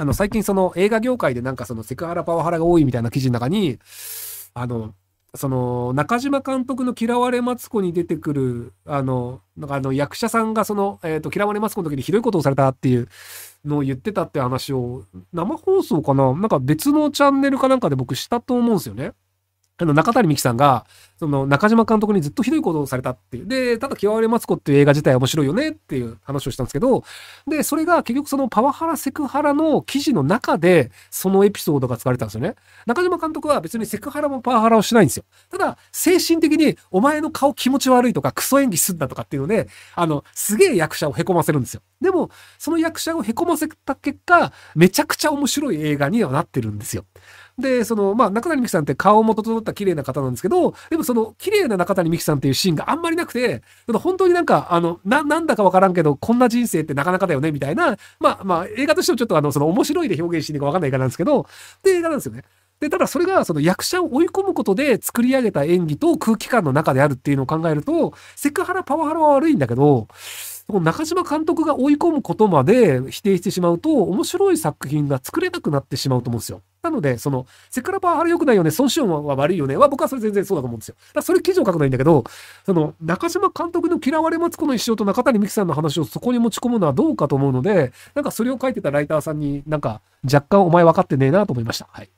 あの、最近その映画業界でなんかそのセクハラパワハラが多いみたいな記事の中に、あの、その中島監督の「嫌われマツコ」に出てくるあのなんかあの役者さんがその、えーと「嫌われマツコ」の時にひどいことをされたっていうのを言ってたって話を生放送かななんか別のチャンネルかなんかで僕したと思うんですよね。あの、中谷美紀さんが、その、中島監督にずっとひどいことをされたっていう。で、ただ、極まれマツコっていう映画自体面白いよねっていう話をしたんですけど、で、それが結局そのパワハラ、セクハラの記事の中で、そのエピソードが使われたんですよね。中島監督は別にセクハラもパワハラをしないんですよ。ただ、精神的に、お前の顔気持ち悪いとか、クソ演技すんだとかっていうので、あの、すげえ役者をへこませるんですよ。でも、その役者をへこませた結果、めちゃくちゃ面白い映画にはなってるんですよ。で、その、まあ、中谷美紀さんって顔も整った綺麗な方なんですけど、でもその、綺麗な中谷美紀さんっていうシーンがあんまりなくて、本当になんか、あの、な、なんだかわからんけど、こんな人生ってなかなかだよね、みたいな、まあ、まあ、映画としてもちょっとあの、その、面白いで表現していいかわかんない映画なんですけど、で、映画なんですよね。で、ただそれがその役者を追い込むことで作り上げた演技と空気感の中であるっていうのを考えると、セクハラパワハラは悪いんだけど、中島監督が追い込むことまで否定してしまうと、面白い作品が作れなくなってしまうと思うんですよ。なので、その、セクラパーあれ良くないよね、孫子音は悪いよね、は僕はそれ全然そうだと思うんですよ。だからそれ記事を書くないいんだけど、その、中島監督の嫌われ松子の一生と中谷美紀さんの話をそこに持ち込むのはどうかと思うので、なんかそれを書いてたライターさんになんか、若干お前分かってねえなと思いました。はい。